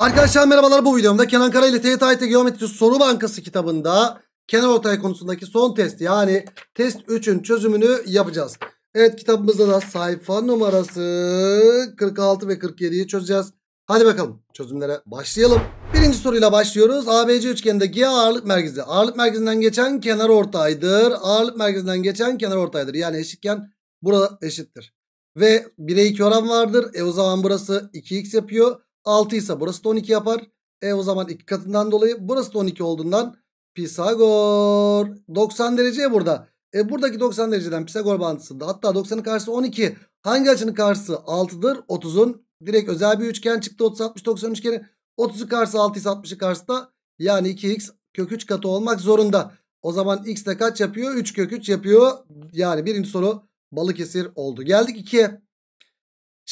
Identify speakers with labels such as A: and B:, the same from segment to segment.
A: Arkadaşlar merhabalar bu videomda Kenan Kara ile TYT Geometri Soru Bankası kitabında kenar ortay konusundaki son test yani test 3'ün çözümünü yapacağız. Evet kitabımızda da sayfa numarası 46 ve 47'yi çözeceğiz. Hadi bakalım çözümlere başlayalım. Birinci soruyla başlıyoruz. ABC üçgeninde G ağırlık merkezi. Ağırlık merkezinden geçen kenar ortaydır. Ağırlık merkezinden geçen kenar ortaydır. Yani eşitken burada eşittir. Ve 1'e 2 oran vardır. E o zaman burası 2x yapıyor. 6 ise burası da 12 yapar. E o zaman 2 katından dolayı burası da 12 olduğundan Pisagor 90 dereceye burada. E buradaki 90 dereceden Pisagor bağıntısında hatta 90'ın karşısı 12. Hangi açının karşısı 6'dır? 30'un direkt özel bir üçgen çıktı 30 60 90 üçgeni. 30'u karşısı 6 ise 60'ı karşısı da yani 2x kök 3 katı olmak zorunda. O zaman x de kaç yapıyor? 3 kök 3 yapıyor. Yani birinci soru Balıkesir oldu. Geldik 2'ye.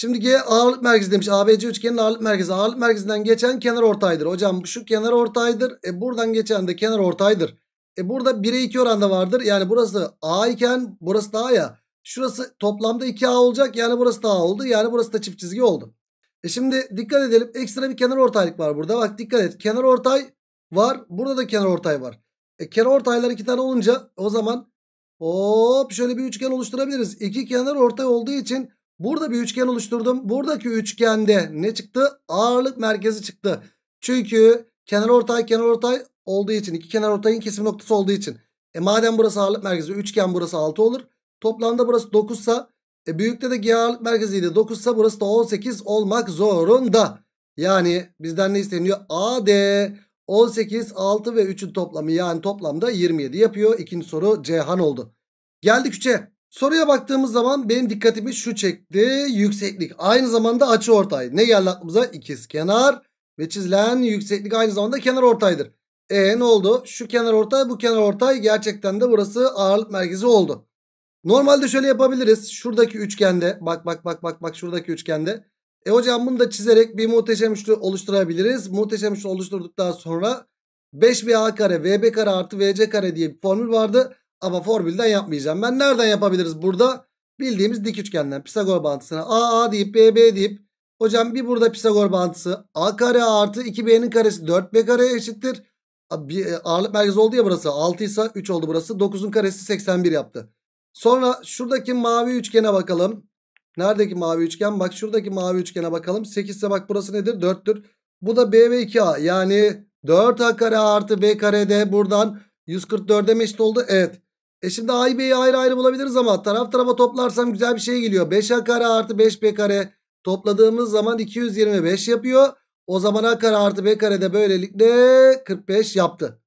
A: Şimdi G ağırlık merkezi demiş. ABC üçgenin ağırlık merkezi. Ağırlık merkezinden geçen kenar ortaydır. Hocam şu kenar ortaydır. E buradan geçen de kenar ortaydır. E burada 1'e 2 oranda vardır. Yani burası A iken burası da A ya. Şurası toplamda 2A olacak. Yani burası da A oldu. Yani burası da çift çizgi oldu. E şimdi dikkat edelim. Ekstra bir kenar ortaylık var burada. Bak dikkat et. Kenar ortay var. Burada da kenar ortay var. E kenar ortaylar iki tane olunca o zaman hop şöyle bir üçgen oluşturabiliriz. İki kenar ortay olduğu için Burada bir üçgen oluşturdum. Buradaki üçgende ne çıktı? Ağırlık merkezi çıktı. Çünkü kenar ortay kenar ortay olduğu için iki kenar ortayın kesim noktası olduğu için. E madem burası ağırlık merkezi üçgen burası 6 olur. Toplamda burası 9 sa e büyükte de G ağırlık merkeziydi 9 sa burası da 18 olmak zorunda. Yani bizden ne isteniyor? AD 18 6 ve 3'ün toplamı yani toplamda 27 yapıyor. İkinci soru Cihan oldu. Geldik 3'e. Soruya baktığımız zaman benim dikkatimi şu çekti. Yükseklik aynı zamanda açı ortay. Ne geldi aklımıza? İkiz kenar ve çizilen yükseklik aynı zamanda kenar ortaydır. E ne oldu? Şu kenar ortay bu kenar ortay gerçekten de burası ağırlık merkezi oldu. Normalde şöyle yapabiliriz. Şuradaki üçgende bak bak bak bak bak şuradaki üçgende. E hocam bunu da çizerek bir muhteşem üçlü oluşturabiliriz. Muhteşem üçlü oluşturduktan sonra 5 ve a kare vb kare artı vc kare diye bir formül vardı. Ama formülden yapmayacağım. Ben nereden yapabiliriz burada? Bildiğimiz dik üçgenden Pisagor bağıntısına A A deyip B B deyip hocam bir burada Pisagor bağıntısı A kare artı 2B'nin karesi 4B kareye eşittir. E, ağırlık merkezi oldu ya burası 6 ise 3 oldu burası 9'un karesi 81 yaptı. Sonra şuradaki mavi üçgene bakalım. Neredeki mavi üçgen? Bak şuradaki mavi üçgene bakalım. 8 ise bak burası nedir? 4'tür. Bu da B ve 2A. Yani 4A kare artı B kare de buradan 144'e mi eşit oldu? Evet. E şimdi A'yı B'yi ayrı ayrı bulabiliriz ama taraf tarafa toplarsam güzel bir şey geliyor. 5A kare artı 5B kare topladığımız zaman 225 yapıyor. O zaman A kare artı B kare de böylelikle 45 yaptı.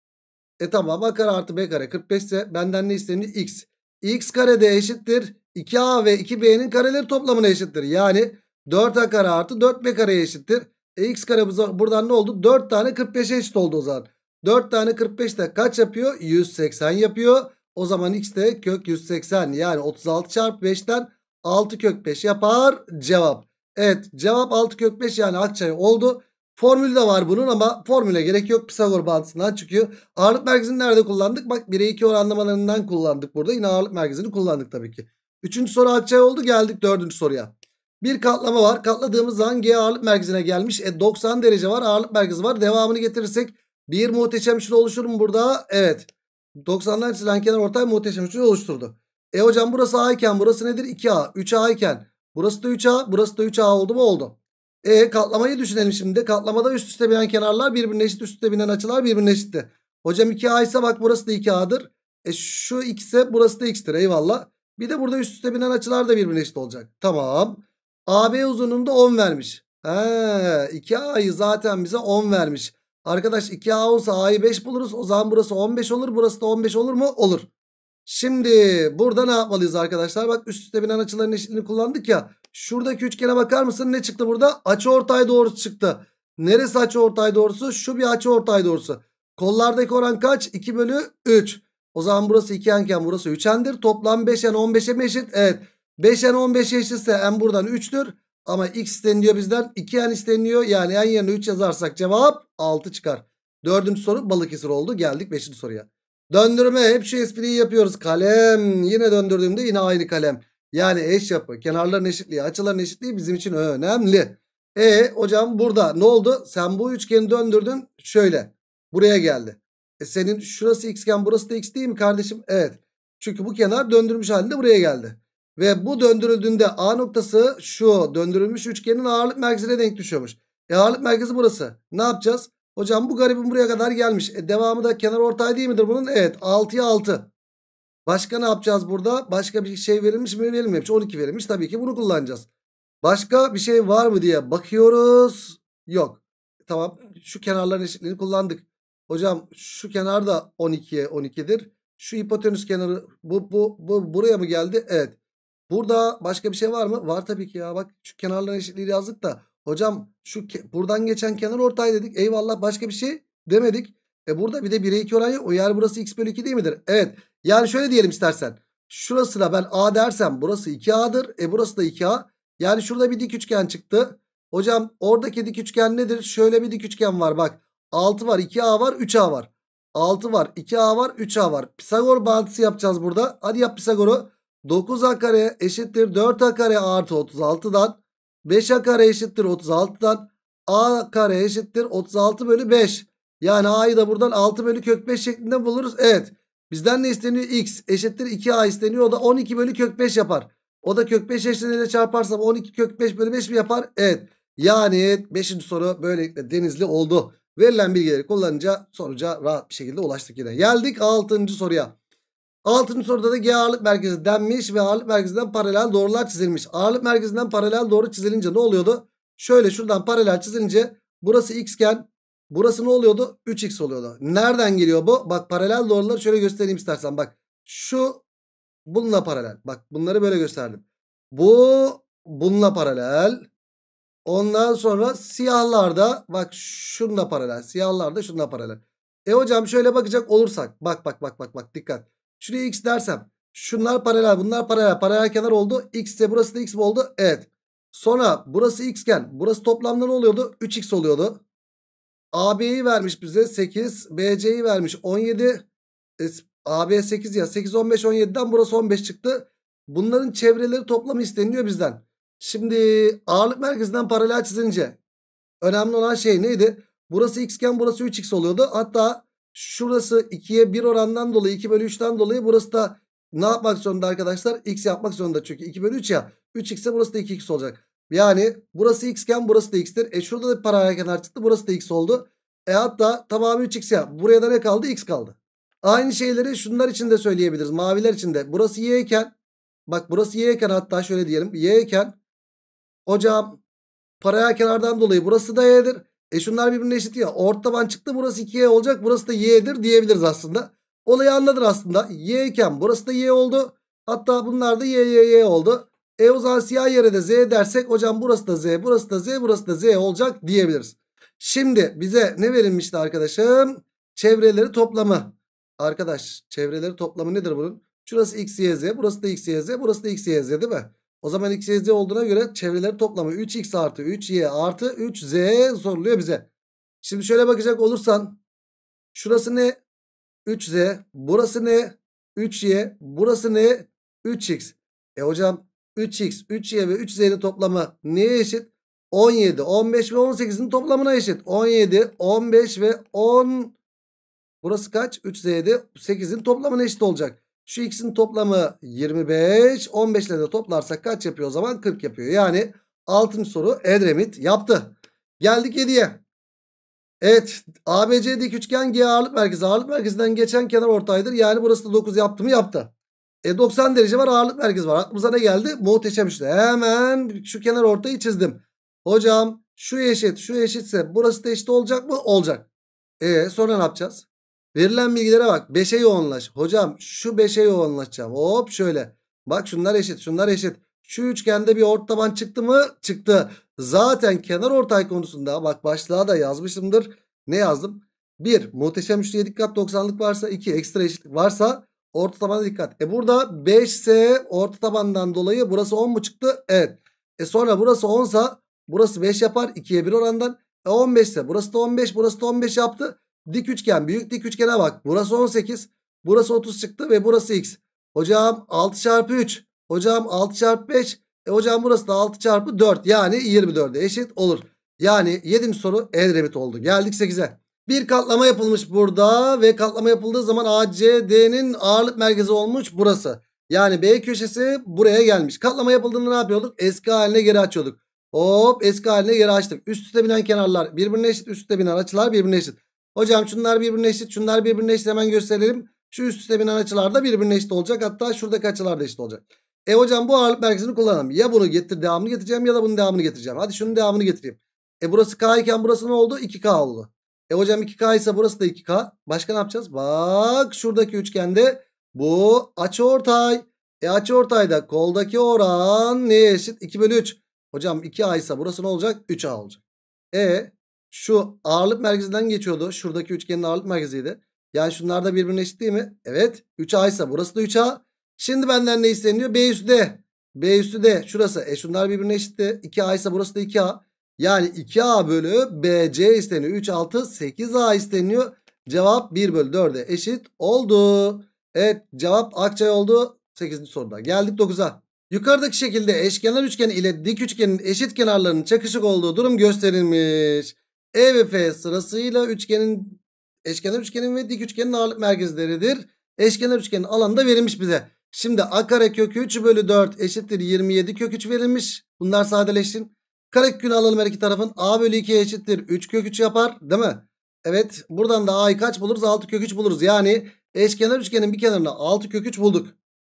A: E tamam A kare artı B kare 45 ise benden ne isteniyor? X. X kare de eşittir. 2A ve 2B'nin kareleri toplamına eşittir. Yani 4A kare artı 4B kare eşittir. E X kare buradan ne oldu? 4 tane 45'e eşit oldu o zaman. 4 tane 45 de kaç yapıyor? 180 yapıyor. O zaman x de kök 180 yani 36 çarpı 5'ten 6 kök 5 yapar cevap. Evet cevap 6 kök 5 yani Akçay oldu. Formül de var bunun ama formüle gerek yok. Pisagor bağıntısından çıkıyor. Ağırlık merkezini nerede kullandık? Bak 1'e 2 oranlamalarından kullandık burada. Yine ağırlık merkezini kullandık tabii ki. Üçüncü soru Akçay oldu. Geldik dördüncü soruya. Bir katlama var. Katladığımız zaman G ağırlık merkezine gelmiş. E 90 derece var. Ağırlık merkezi var. Devamını getirirsek bir muhteşem şunu oluşur mu burada? Evet. 90'lar çizilen kenar ortay muhteşem üçlü oluşturdu. E hocam burası A iken burası nedir? 2A. 3A iken burası da 3A burası da 3A oldu mu? Oldu. E katlamayı düşünelim şimdi. Katlamada üst üste binen kenarlar birbirine eşit. Üst üste binen açılar birbirine eşitti. Hocam 2A ise bak burası da 2A'dır. E şu X ise burası da X'tir eyvallah. Bir de burada üst üste binen açılar da birbirine eşit olacak. Tamam. AB uzunluğunda 10 vermiş. He, 2A'yı zaten bize 10 vermiş. Arkadaş 2A olsa A'yı 5 buluruz. O zaman burası 15 olur. Burası da 15 olur mu? Olur. Şimdi burada ne yapmalıyız arkadaşlar? Bak üst üste binen açıların eşitliğini kullandık ya. Şuradaki üçgene bakar mısın? Ne çıktı burada? Açı ortay doğrusu çıktı. Neresi açı ortay doğrusu? Şu bir açı ortay doğrusu. Kollardaki oran kaç? 2 bölü 3. O zaman burası 2 enken burası 3 endir. Toplam 5 en 15'e mi eşit? Evet. 5 en 15'e eşitse en buradan 3'tür. Ama x isteniyor bizden. 2 yan isteniyor. Yani yan yerine 3 yazarsak cevap 6 çıkar. Dördüncü soru Balıkesir oldu. Geldik beşinci soruya. Döndürme. Hep şu espriyi yapıyoruz. Kalem. Yine döndürdüğümde yine aynı kalem. Yani eş yapı. Kenarların eşitliği. Açıların eşitliği bizim için önemli. E hocam burada ne oldu? Sen bu üçgeni döndürdün. Şöyle. Buraya geldi. E senin şurası xken burası da x değil mi kardeşim? Evet. Çünkü bu kenar döndürmüş halinde buraya geldi. Ve bu döndürüldüğünde A noktası şu döndürülmüş üçgenin ağırlık merkezine denk düşüyormuş. E ağırlık merkezi burası. Ne yapacağız? Hocam bu garibin buraya kadar gelmiş. E devamı da kenar ortay değil midir bunun? Evet 6'ya 6. Başka ne yapacağız burada? Başka bir şey verilmiş mi verilmemiş. 12 verilmiş tabii ki bunu kullanacağız. Başka bir şey var mı diye bakıyoruz. Yok. Tamam şu kenarların eşitliğini kullandık. Hocam şu kenar da 12'ye 12'dir. Şu hipotenüs kenarı bu, bu, bu buraya mı geldi? Evet. Burada başka bir şey var mı? Var tabii ki ya. Bak şu kenarların eşitliği yazdık da. Hocam şu buradan geçen kenar ortay dedik. Eyvallah başka bir şey demedik. E burada bir de 1'e 2 oranı. O yer burası x bölü 2 değil midir? Evet. Yani şöyle diyelim istersen. Şurasına ben a dersem burası 2a'dır. E burası da 2a. Yani şurada bir dik üçgen çıktı. Hocam oradaki dik üçgen nedir? Şöyle bir dik üçgen var bak. 6 var 2a var 3a var. 6 var 2a var 3a var. Pisagor bağıntısı yapacağız burada. Hadi yap Pisagor'u. 9a kare eşittir 4a kare artı 36'dan 5a kare eşittir 36'dan a kare eşittir 36 bölü 5. Yani a'yı da buradan 6 bölü kök 5 şeklinde buluruz. Evet bizden ne isteniyor? x eşittir 2a isteniyor. O da 12 bölü kök 5 yapar. O da kök 5 eşleniyle çarparsam 12 kök 5 bölü 5 mi yapar? Evet. Yani 5. soru böylelikle denizli oldu. Verilen bilgileri kullanınca sonuca rahat bir şekilde ulaştık yine. Geldik 6. soruya. Altıncı soruda da G ağırlık merkezi denmiş ve ağırlık merkezinden paralel doğrular çizilmiş. Ağırlık merkezinden paralel doğru çizilince ne oluyordu? Şöyle şuradan paralel çizilince burası x iken burası ne oluyordu? 3x oluyordu. Nereden geliyor bu? Bak paralel doğruları şöyle göstereyim istersen. Bak şu bununla paralel. Bak bunları böyle gösterdim. Bu bununla paralel. Ondan sonra siyahlarda bak şununla paralel. Siyahlarda şununla paralel. E hocam şöyle bakacak olursak. Bak bak bak bak bak dikkat. Şuraya x dersem şunlar paralel bunlar paralel paralel kenar oldu. X ise burası da x mi oldu? Evet. Sonra burası xken burası toplamda ne oluyordu? 3x oluyordu. AB'yi vermiş bize 8. BC'yi vermiş 17. AB 8 ya 8 15 17'den burası 15 çıktı. Bunların çevreleri toplamı isteniyor bizden. Şimdi ağırlık merkezinden paralel çizince önemli olan şey neydi? Burası xken burası 3x oluyordu. Hatta Şurası 2'ye 1 orandan dolayı 2 bölü 3'ten dolayı burası da ne yapmak zorunda arkadaşlar? X yapmak zorunda çünkü 2 bölü 3 ya. 3x ise burası da 2x olacak. Yani burası x iken burası da x'tir. E şurada da bir paralel kenar çıktı. Burası da x oldu. E hatta tamamı 3x ya. Buraya da ne kaldı? X kaldı. Aynı şeyleri şunlar için de söyleyebiliriz. Maviler için de. Burası y iken. Bak burası y iken hatta şöyle diyelim. Y iken. Hocam paralel kenardan dolayı burası da y'dir. E şunlar birbirine eşit ya. Ort taban çıktı burası 2y olacak burası da y'dir diyebiliriz aslında. Olayı anladın aslında. Y iken burası da y oldu. Hatta bunlar da y y y oldu. E o zaman siyah yere de z dersek hocam burası da z burası da z burası da z olacak diyebiliriz. Şimdi bize ne verilmişti arkadaşım? Çevreleri toplamı. Arkadaş çevreleri toplamı nedir bunun? Şurası x, y, z. Burası da x, y, z. Burası da x, y, z değil mi? O zaman x, y, z olduğuna göre çevreleri toplamı 3x artı 3y artı 3z soruluyor bize. Şimdi şöyle bakacak olursan şurası ne? 3z. Burası ne? 3y. Burası ne? 3x. E hocam 3x, 3y ve 3z'nin toplamı neye eşit? 17, 15 ve 18'in toplamına eşit. 17, 15 ve 10 burası kaç? 3z'de 8'in toplamına eşit olacak. Şu x'in toplamı 25. 15 ile de toplarsak kaç yapıyor o zaman? 40 yapıyor. Yani 6. soru Edremit yaptı. Geldik 7'ye. Evet ABC dik üçgen G ağırlık merkezi. Ağırlık merkezinden geçen kenar ortaydır. Yani burası da 9 yaptı mı yaptı. E 90 derece var ağırlık merkezi var. Aklımıza ne geldi? Muhteşem işte. Hemen şu kenar ortayı çizdim. Hocam şu eşit şu eşitse burası da eşit olacak mı? Olacak. E sonra ne yapacağız? Verilen bilgilere bak. 5'e yoğunlaş. Hocam şu 5'e yoğunlaşacağım. Hop şöyle. Bak şunlar eşit şunlar eşit. Şu üçgende bir ort taban çıktı mı? Çıktı. Zaten kenar ortay konusunda bak başlığa da yazmışımdır. Ne yazdım? 1. Muhteşem üçlüye dikkat 90'lık varsa 2. Ekstra eşitlik varsa orta tabana dikkat. E burada 5 ise orta tabandan dolayı burası 10 mu çıktı? Evet. E sonra burası 10 sa burası 5 yapar 2'ye 1 orandan. E 15 ise burası da 15 burası da 15 yaptı. Dik üçgen büyük dik üçgene bak. Burası 18. Burası 30 çıktı ve burası x. Hocam 6 çarpı 3. Hocam 6 çarpı 5. E hocam burası da 6 çarpı 4. Yani 24'e eşit olur. Yani 7. soru Edremit oldu. Geldik 8'e. Bir katlama yapılmış burada ve katlama yapıldığı zaman ACD'nin ağırlık merkezi olmuş burası. Yani B köşesi buraya gelmiş. Katlama yapıldığında ne yapıyorduk? Eski haline geri açıyorduk. Hop eski haline geri açtık. Üst üste binen kenarlar birbirine eşit. Üst üste binen açılar birbirine eşit. Hocam şunlar birbirine eşit şunlar birbirine eşit hemen gösterelim. Şu üst üste binen açılar da birbirine eşit olacak. Hatta şuradaki açılar da eşit olacak. E hocam bu ağırlık merkezini kullanalım. Ya bunu getir devamını getireceğim ya da bunun devamını getireceğim. Hadi şunun devamını getireyim. E burası K iken burası ne oldu? 2K oldu. E hocam 2K ise burası da 2K. Başka ne yapacağız? Bak şuradaki üçgende bu açı ortay. E açı ortayda koldaki oran neye eşit? 2 bölü 3. Hocam 2A ise burası ne olacak? 3A olacak. E şu ağırlık merkezinden geçiyordu. Şuradaki üçgenin ağırlık merkeziydi. Yani şunlar da birbirine eşit değil mi? Evet. 3A ise burası da 3A. Şimdi benden ne isteniyor? B üstü D. B üstü D. Şurası. E şunlar birbirine eşitti. 2A ise burası da 2A. Yani 2A bölü BC isteniyor. 3, 6, 8A isteniyor. Cevap 1 bölü 4'e eşit oldu. Evet cevap Akçay oldu. 8. soruda. Geldik 9'a. Yukarıdaki şekilde eşkenar üçgen ile dik üçgenin eşit kenarlarının çakışık olduğu durum gösterilmiş. E ve F sırasıyla üçgenin eşkenar üçgenin ve dik üçgenin ağırlık merkezleridir. Eşkenar üçgenin alanı da verilmiş bize. Şimdi a kare kökü 3 bölü 4 eşittir 27 kök 3 verilmiş. Bunlar sadeleşsin. Kare kökünü alalım her iki tarafın. a bölü 2 eşittir 3 kök 3 yapar değil mi? Evet buradan da a'yı kaç buluruz? 6 kök 3 buluruz. Yani eşkenar üçgenin bir kenarına 6 kök 3 bulduk.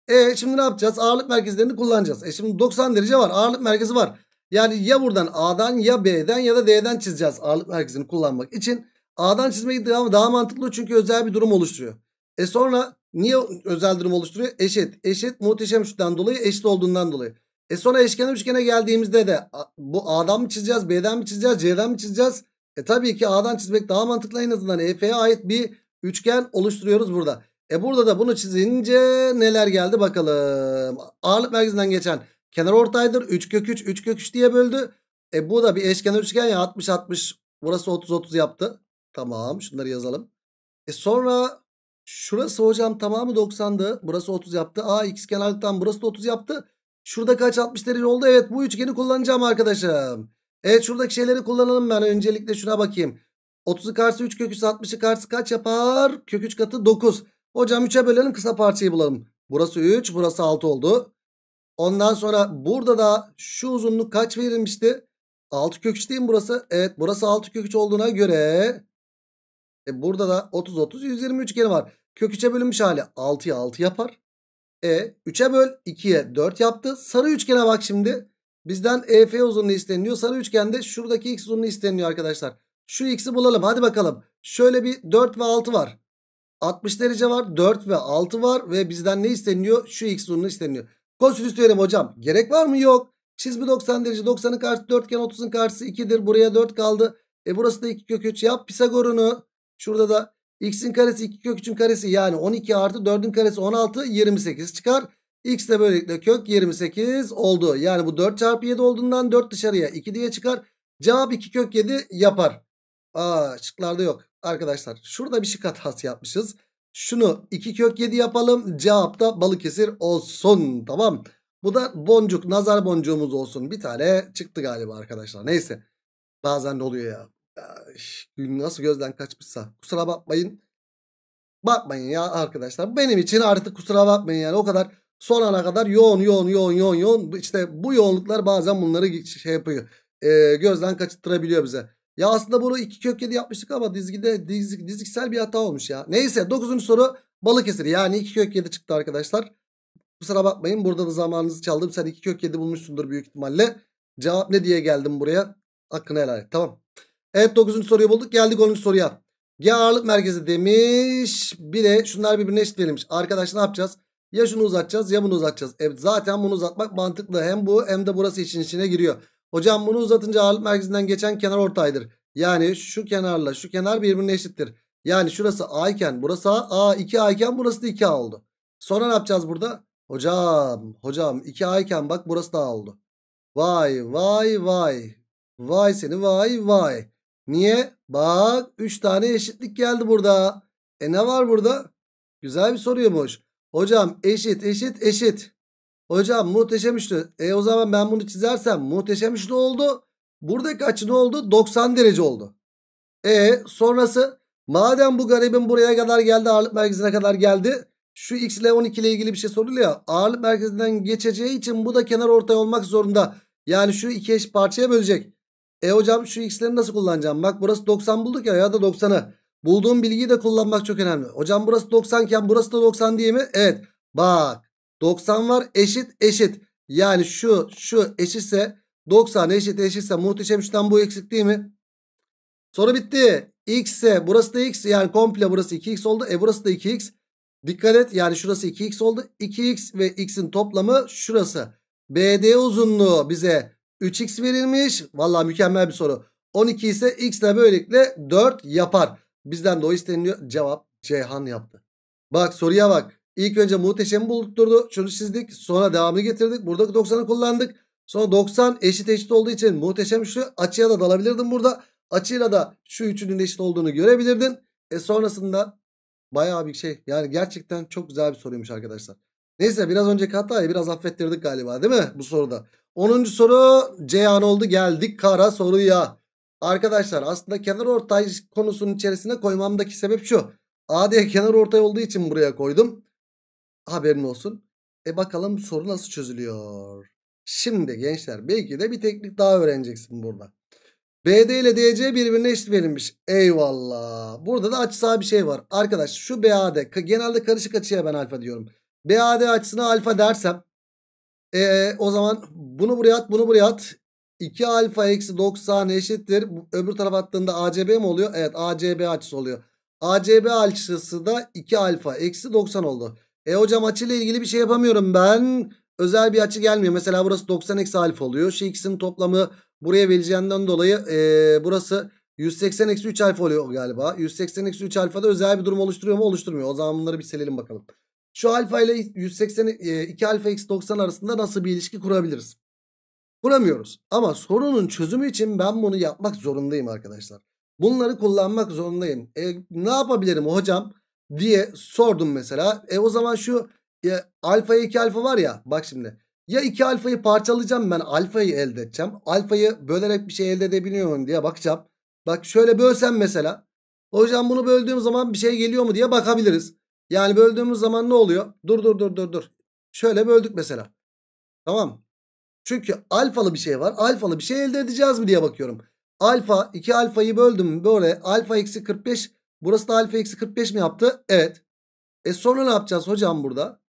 A: E şimdi ne yapacağız? Ağırlık merkezlerini kullanacağız. E şimdi 90 derece var. Ağırlık merkezi var. Yani ya buradan A'dan ya B'den ya da D'den çizeceğiz ağırlık merkezini kullanmak için. A'dan çizmek daha, daha mantıklı çünkü özel bir durum oluşturuyor. E sonra niye özel durum oluşturuyor? Eşit. Eşit muhteşem şuttan dolayı eşit olduğundan dolayı. E sonra eşkenar üçgene geldiğimizde de bu A'dan mı çizeceğiz, B'den mi çizeceğiz, C'den mi çizeceğiz? E tabii ki A'dan çizmek daha mantıklı en azından EF'ye ait bir üçgen oluşturuyoruz burada. E burada da bunu çizince neler geldi bakalım. Ağırlık merkezinden geçen Kenar ortaydır. 3 kök 3. 3 kök 3 diye böldü. E bu da bir eşkenar üçgen ya. 60 60. Burası 30 30 yaptı. Tamam. Şunları yazalım. E sonra şurası hocam tamamı 90'dı. Burası 30 yaptı. A x kenarlıktan burası da 30 yaptı. Şurada kaç 60 derece oldu? Evet bu üçgeni kullanacağım arkadaşım. Evet şuradaki şeyleri kullanalım ben. Öncelikle şuna bakayım. 30'u karşı 3 kök 3 60'ı karşı kaç yapar? Kök 3 katı 9. Hocam 3'e bölelim kısa parçayı bulalım. Burası 3 burası 6 oldu. Ondan sonra burada da şu uzunluk kaç verilmişti? 6 kök 3 değil mi burası? Evet burası 6 kök 3 olduğuna göre e burada da 30 30 120 üçgeni var. Kök 3'e bölünmüş hali 6'ya 6 yapar. E 3'e böl 2'ye 4 yaptı. Sarı üçgene bak şimdi. Bizden EF uzunluğu isteniyor. Sarı üçgende şuradaki x uzunluğu isteniyor arkadaşlar. Şu x'i bulalım. Hadi bakalım. Şöyle bir 4 ve 6 var. 60 derece var. 4 ve 6 var. Ve bizden ne isteniyor? Şu x uzunluğu isteniyor. Kosinüs diyelim hocam. Gerek var mı? Yok. Çizgi 90 derece. 90'ın karşısı 4 iken 30'un karşısı 2'dir. Buraya 4 kaldı. E burası da 2 kök 3. Yap Pisagor'unu. Şurada da x'in karesi 2 kök 3'ün karesi yani 12 artı 4'ün karesi 16 28 çıkar. X de böylelikle kök 28 oldu. Yani bu 4 çarpı 7 olduğundan 4 dışarıya 2 diye çıkar. Cevap 2 kök 7 yapar. Aa şıklarda yok. Arkadaşlar şurada bir şık hatası yapmışız. Şunu 2 kök 7 yapalım. Cevap da Balıkesir olsun. Tamam. Bu da boncuk nazar boncuğumuz olsun. Bir tane çıktı galiba arkadaşlar. Neyse. Bazen de oluyor ya. Gün nasıl gözden kaçmışsa. Kusura bakmayın. Bakmayın ya arkadaşlar. Benim için artık kusura bakmayın yani. O kadar son ana kadar yoğun yoğun yoğun yoğun yoğun. İşte bu yoğunluklar bazen bunları şey yapıyor. E, gözden kaçırtırabiliyor bize. Ya aslında bunu 2 kök 7 yapmıştık ama dizgide dizik, diziksel bir hata olmuş ya. Neyse 9. soru Balıkesir. Yani 2 kök 7 çıktı arkadaşlar. Kusura bakmayın burada da zamanınızı çaldım. Sen 2 kök 7 bulmuşsundur büyük ihtimalle. Cevap ne diye geldim buraya? Hakkını helal et. Tamam. Evet 9. soruyu bulduk. Geldik 10. soruya. G ağırlık merkezi demiş. Bir de şunlar birbirine eşit verilmiş. Arkadaş ne yapacağız? Ya şunu uzatacağız ya bunu uzatacağız. Evet zaten bunu uzatmak mantıklı. Hem bu hem de burası için içine giriyor. Hocam bunu uzatınca ağırlık merkezinden geçen kenar ortaydır. Yani şu kenarla şu kenar birbirine eşittir. Yani şurası A iken burası A, A 2A iken burası da 2A oldu. Sonra ne yapacağız burada? Hocam, hocam 2A iken bak burası da A oldu. Vay, vay, vay. Vay seni vay, vay. Niye? Bak 3 tane eşitlik geldi burada. E ne var burada? Güzel bir soruymuş. Hocam eşit, eşit, eşit. Hocam muhteşem üçlü. E o zaman ben bunu çizersem muhteşem üçlü oldu. Buradaki açı ne oldu? 90 derece oldu. E sonrası madem bu garibin buraya kadar geldi ağırlık merkezine kadar geldi. Şu x ile 12 ile ilgili bir şey soruluyor Ağırlık merkezinden geçeceği için bu da kenar ortay olmak zorunda. Yani şu iki eş parçaya bölecek. E hocam şu x'leri nasıl kullanacağım? Bak burası 90 bulduk ya ya da 90'ı. Bulduğum bilgiyi de kullanmak çok önemli. Hocam burası 90 iken burası da 90 diye mi? Evet. Bak 90 var eşit eşit. Yani şu şu eşitse 90 eşit eşitse muhteşem üçten bu eksik değil mi? Soru bitti. X ise burası da x yani komple burası 2x oldu. E burası da 2x. Dikkat et yani şurası 2x oldu. 2x ve x'in toplamı şurası. BD uzunluğu bize 3x verilmiş. Valla mükemmel bir soru. 12 ise x ile böylelikle 4 yapar. Bizden de o isteniliyor. Cevap Ceyhan yaptı. Bak soruya bak. İlk önce muhteşemi buldurdu. Şunu çizdik. Sonra devamını getirdik. buradaki 90'ı kullandık. Sonra 90 eşit eşit olduğu için muhteşem şu açıya da dalabilirdin burada. Açıyla da şu üçünün eşit olduğunu görebilirdin. E sonrasında bayağı bir şey. Yani gerçekten çok güzel bir soruymuş arkadaşlar. Neyse biraz önceki hatayı biraz affettirdik galiba değil mi bu soruda. 10. soru Ceyhan oldu geldik kara soruya. Arkadaşlar aslında kenar ortay konusunun içerisine koymamdaki sebep şu. A diye kenar ortay olduğu için buraya koydum. Haberin olsun. E bakalım soru nasıl çözülüyor. Şimdi gençler belki de bir teknik daha öğreneceksin burada. BD ile DC birbirine eşit verilmiş. Eyvallah. Burada da açısal bir şey var. Arkadaş şu BAD genelde karışık açıya ben alfa diyorum. BAD açısına alfa dersem ee, o zaman bunu buraya at bunu buraya at. 2 alfa eksi 90 eşittir. Öbür tarafa attığında ACB mi oluyor? Evet ACB açısı oluyor. ACB açısı da 2 alfa eksi 90 oldu. E hocam açıyla ilgili bir şey yapamıyorum ben. Özel bir açı gelmiyor. Mesela burası 90 eksi alfa oluyor. Şu ikisinin toplamı buraya vereceğinden dolayı e, burası 180 eksi 3 alfa oluyor galiba. 180 eksi 3 alfa da özel bir durum oluşturuyor mu? Oluşturmuyor. O zaman bunları bir silelim bakalım. Şu alfa ile 180 e, 2 alfa eksi 90 arasında nasıl bir ilişki kurabiliriz? Kuramıyoruz. Ama sorunun çözümü için ben bunu yapmak zorundayım arkadaşlar. Bunları kullanmak zorundayım. E, ne yapabilirim hocam? diye sordum mesela. E o zaman şu ya, alfaya 2 alfa var ya bak şimdi. Ya iki alfayı parçalayacağım ben alfayı elde edeceğim. Alfayı bölerek bir şey elde edebiliyor muyum diye bakacağım. Bak şöyle bölsem mesela. Hocam bunu böldüğüm zaman bir şey geliyor mu diye bakabiliriz. Yani böldüğümüz zaman ne oluyor? Dur dur dur dur dur. Şöyle böldük mesela. Tamam. Çünkü alfalı bir şey var. Alfalı bir şey elde edeceğiz mi diye bakıyorum. Alfa iki alfayı böldüm böyle alfa eksi 45 Burası da alfa eksi 45 mi yaptı? Evet. E sonra ne yapacağız hocam burada?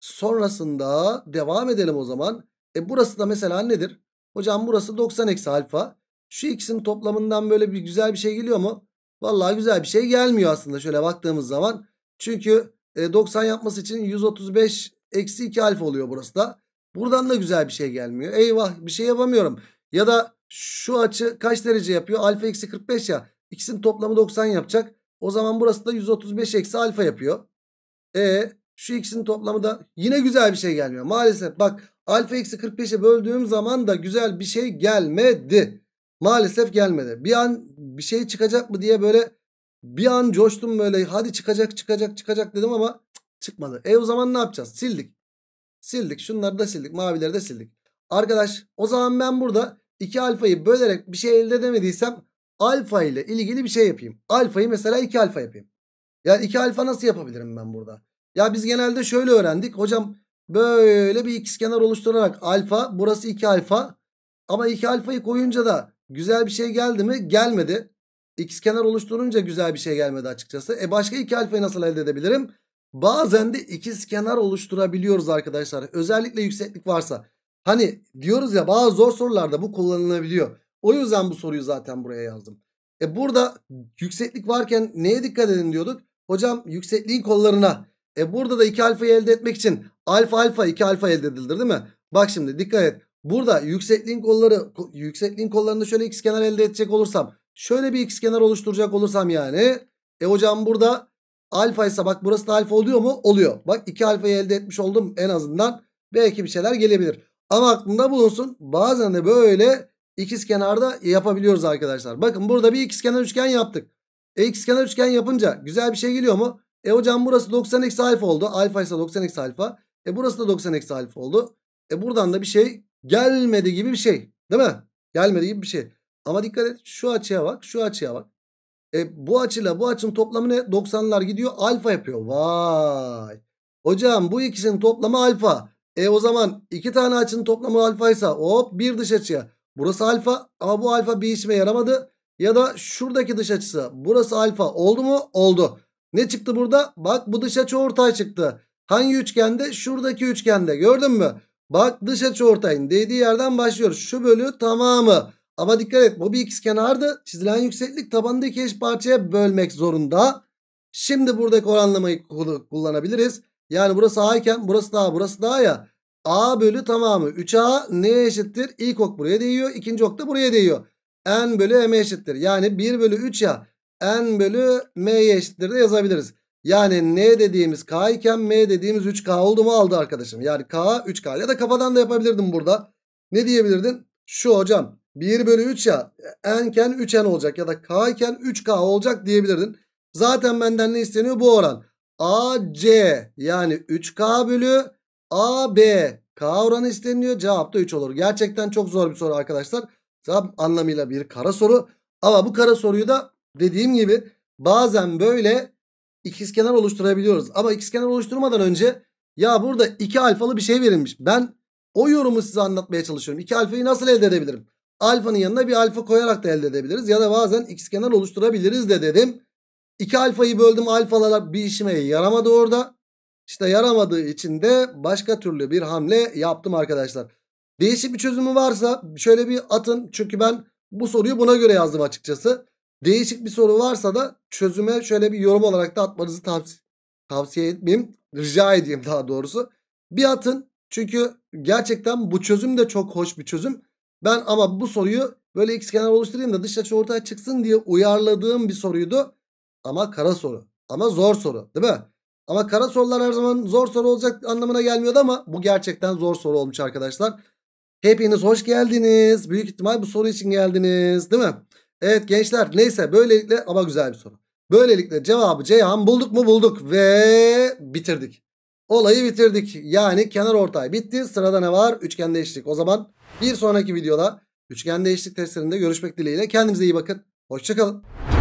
A: Sonrasında devam edelim o zaman. E burası da mesela nedir? Hocam burası 90 eksi alfa. Şu ikisinin toplamından böyle bir güzel bir şey geliyor mu? Vallahi güzel bir şey gelmiyor aslında şöyle baktığımız zaman. Çünkü 90 e, yapması için 135 eksi 2 alfa oluyor burası da. Buradan da güzel bir şey gelmiyor. Eyvah bir şey yapamıyorum. Ya da şu açı kaç derece yapıyor? Alfa eksi 45 ya. İkisinin toplamı 90 yapacak. O zaman burası da 135 eksi alfa yapıyor. E şu ikisinin toplamı da yine güzel bir şey gelmiyor. Maalesef bak alfa eksi 45'e böldüğüm zaman da güzel bir şey gelmedi. Maalesef gelmedi. Bir an bir şey çıkacak mı diye böyle bir an coştum böyle hadi çıkacak çıkacak çıkacak dedim ama çıkmadı. E o zaman ne yapacağız? Sildik. Sildik. Şunları da sildik. Mavileri de sildik. Arkadaş o zaman ben burada 2 alfayı bölerek bir şey elde edemediysem alfa ile ilgili bir şey yapayım. Alfayı mesela 2 alfa yapayım. Ya 2 alfa nasıl yapabilirim ben burada? Ya biz genelde şöyle öğrendik. Hocam böyle bir ikizkenar oluşturarak alfa burası 2 alfa ama 2 alfayı koyunca da güzel bir şey geldi mi? Gelmedi. İkizkenar oluşturunca güzel bir şey gelmedi açıkçası. E başka 2 alfayı nasıl elde edebilirim? Bazen de ikizkenar oluşturabiliyoruz arkadaşlar. Özellikle yükseklik varsa. Hani diyoruz ya bazı zor sorularda bu kullanılabiliyor. O yüzden bu soruyu zaten buraya yazdım. E burada yükseklik varken neye dikkat edin diyorduk. Hocam yüksekliğin kollarına. E burada da 2 alfayı elde etmek için alfa alfa 2 alfa elde edilir değil mi? Bak şimdi dikkat et. Burada yüksekliğin kolları yüksekliğin kollarında şöyle x kenar elde edecek olursam şöyle bir x kenar oluşturacak olursam yani e hocam burada alfa ise bak burası da alfa oluyor mu? Oluyor. Bak 2 alfayı elde etmiş oldum en azından belki bir şeyler gelebilir. Ama aklında bulunsun bazen de böyle ikizkenarda yapabiliyoruz arkadaşlar. Bakın burada bir ikizkenar üçgen yaptık. E ikizkenar üçgen yapınca güzel bir şey geliyor mu? E hocam burası 90 eksi alfa oldu. Alfa ise 90 eksi alfa. E burası da 90 eksi alfa oldu. E buradan da bir şey gelmedi gibi bir şey. Değil mi? Gelmedi gibi bir şey. Ama dikkat et şu açıya bak şu açıya bak. E bu açıyla bu açının toplamı ne? 90'lar gidiyor alfa yapıyor. Vay. Hocam bu ikisinin toplamı alfa. E o zaman iki tane açının toplamı alfaysa hop bir dış açıya. Burası alfa ama bu alfa bir işime yaramadı. Ya da şuradaki dış açısı burası alfa oldu mu? Oldu. Ne çıktı burada? Bak bu dış açı ortay çıktı. Hangi üçgende? Şuradaki üçgende gördün mü? Bak dış açı ortayın dediği yerden başlıyoruz. Şu bölü tamamı. Ama dikkat et bu bir kenardı. Çizilen yükseklik tabanında eş parçaya bölmek zorunda. Şimdi buradaki oranlamayı kullanabiliriz. Yani burası A iken burası da A burası da A ya. A bölü tamamı 3A neye eşittir? İlk ok buraya değiyor. ikinci ok da buraya değiyor. N bölü M eşittir. Yani 1 bölü 3A N bölü M'ye eşittir de yazabiliriz. Yani N dediğimiz K iken M dediğimiz 3K oldu mu aldı arkadaşım. Yani K 3K ya da kafadan da yapabilirdim burada. Ne diyebilirdin? Şu hocam 1 bölü 3 ya N iken 3N olacak ya da K iken 3K olacak diyebilirdin. Zaten benden ne isteniyor? Bu oran. A C yani 3K bölü A, B. K oranı isteniliyor. Cevap da 3 olur. Gerçekten çok zor bir soru arkadaşlar. Tam anlamıyla bir kara soru. Ama bu kara soruyu da dediğim gibi bazen böyle ikizkenar oluşturabiliyoruz. Ama ikizkenar oluşturmadan önce ya burada 2 alfalı bir şey verilmiş. Ben o yorumu size anlatmaya çalışıyorum. 2 alfayı nasıl elde edebilirim? Alfanın yanına bir alfa koyarak da elde edebiliriz. Ya da bazen ikizkenar oluşturabiliriz de dedim. 2 alfayı böldüm alfalar bir işime yaramadı orada. İşte yaramadığı için de başka türlü bir hamle yaptım arkadaşlar. Değişik bir çözümü varsa şöyle bir atın. Çünkü ben bu soruyu buna göre yazdım açıkçası. Değişik bir soru varsa da çözüme şöyle bir yorum olarak da atmanızı tavsiye, tavsiye etmeyeyim. Rica edeyim daha doğrusu. Bir atın. Çünkü gerçekten bu çözüm de çok hoş bir çözüm. Ben ama bu soruyu böyle x kenar oluşturayım da dış açı ortaya çıksın diye uyarladığım bir soruydu. Ama kara soru. Ama zor soru değil mi? Ama kara sorular her zaman zor soru olacak anlamına gelmiyordu ama bu gerçekten zor soru olmuş arkadaşlar. Hepiniz hoş geldiniz. Büyük ihtimal bu soru için geldiniz değil mi? Evet gençler neyse böylelikle ama güzel bir soru. Böylelikle cevabı Ceyhan bulduk mu bulduk ve bitirdik. Olayı bitirdik. Yani kenar ortay bitti. Sırada ne var? Üçgen değişiklik. O zaman bir sonraki videoda üçgen değişiklik testlerinde görüşmek dileğiyle. Kendinize iyi bakın. Hoşçakalın.